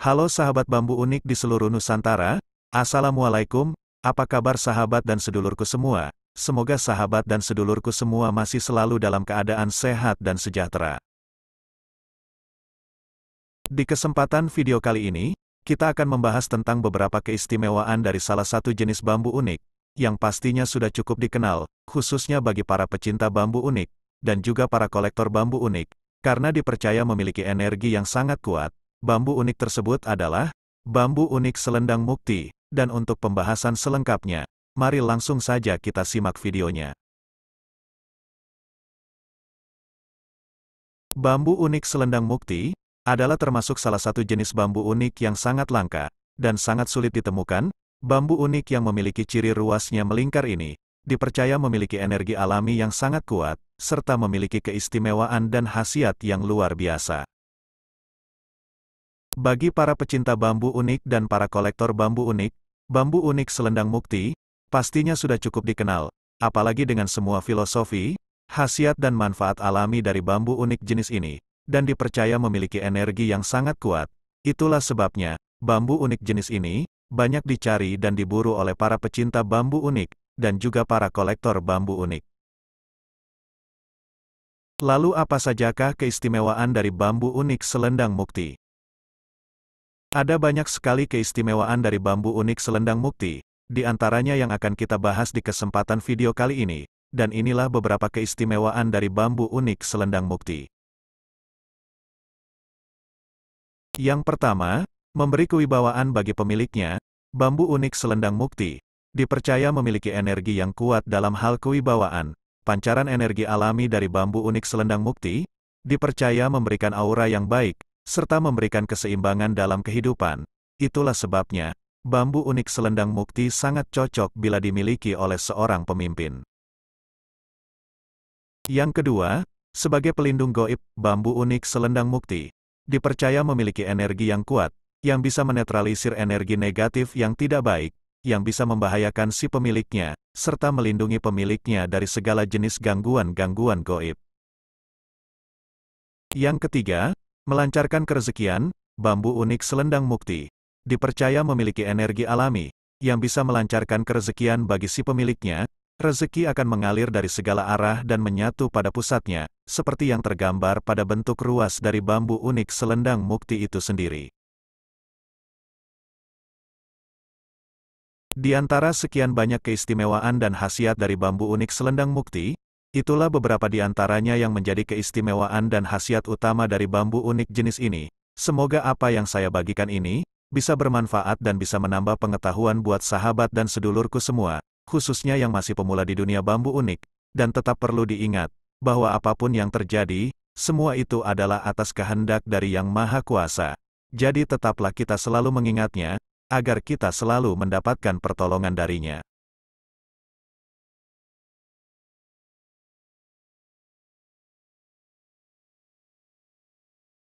Halo sahabat bambu unik di seluruh Nusantara, Assalamualaikum, apa kabar sahabat dan sedulurku semua? Semoga sahabat dan sedulurku semua masih selalu dalam keadaan sehat dan sejahtera. Di kesempatan video kali ini, kita akan membahas tentang beberapa keistimewaan dari salah satu jenis bambu unik, yang pastinya sudah cukup dikenal, khususnya bagi para pecinta bambu unik, dan juga para kolektor bambu unik, karena dipercaya memiliki energi yang sangat kuat, Bambu unik tersebut adalah bambu unik selendang mukti, dan untuk pembahasan selengkapnya, mari langsung saja kita simak videonya. Bambu unik selendang mukti adalah termasuk salah satu jenis bambu unik yang sangat langka dan sangat sulit ditemukan. Bambu unik yang memiliki ciri ruasnya melingkar ini dipercaya memiliki energi alami yang sangat kuat serta memiliki keistimewaan dan khasiat yang luar biasa. Bagi para pecinta bambu unik dan para kolektor bambu unik, bambu unik selendang mukti, pastinya sudah cukup dikenal, apalagi dengan semua filosofi, khasiat dan manfaat alami dari bambu unik jenis ini, dan dipercaya memiliki energi yang sangat kuat. Itulah sebabnya, bambu unik jenis ini, banyak dicari dan diburu oleh para pecinta bambu unik, dan juga para kolektor bambu unik. Lalu apa sajakah keistimewaan dari bambu unik selendang mukti? Ada banyak sekali keistimewaan dari bambu unik selendang mukti, di antaranya yang akan kita bahas di kesempatan video kali ini, dan inilah beberapa keistimewaan dari bambu unik selendang mukti. Yang pertama, memberi kewibawaan bagi pemiliknya, bambu unik selendang mukti, dipercaya memiliki energi yang kuat dalam hal kewibawaan, pancaran energi alami dari bambu unik selendang mukti, dipercaya memberikan aura yang baik, serta memberikan keseimbangan dalam kehidupan. Itulah sebabnya, bambu unik selendang mukti sangat cocok bila dimiliki oleh seorang pemimpin. Yang kedua, sebagai pelindung goib, bambu unik selendang mukti dipercaya memiliki energi yang kuat, yang bisa menetralisir energi negatif yang tidak baik, yang bisa membahayakan si pemiliknya, serta melindungi pemiliknya dari segala jenis gangguan-gangguan goib. Yang ketiga, Melancarkan kerezekian, bambu unik selendang mukti. Dipercaya memiliki energi alami, yang bisa melancarkan kerezekian bagi si pemiliknya, rezeki akan mengalir dari segala arah dan menyatu pada pusatnya, seperti yang tergambar pada bentuk ruas dari bambu unik selendang mukti itu sendiri. Di antara sekian banyak keistimewaan dan khasiat dari bambu unik selendang mukti, Itulah beberapa di antaranya yang menjadi keistimewaan dan khasiat utama dari bambu unik jenis ini. Semoga apa yang saya bagikan ini bisa bermanfaat dan bisa menambah pengetahuan buat sahabat dan sedulurku semua, khususnya yang masih pemula di dunia bambu unik. Dan tetap perlu diingat, bahwa apapun yang terjadi, semua itu adalah atas kehendak dari Yang Maha Kuasa. Jadi tetaplah kita selalu mengingatnya, agar kita selalu mendapatkan pertolongan darinya.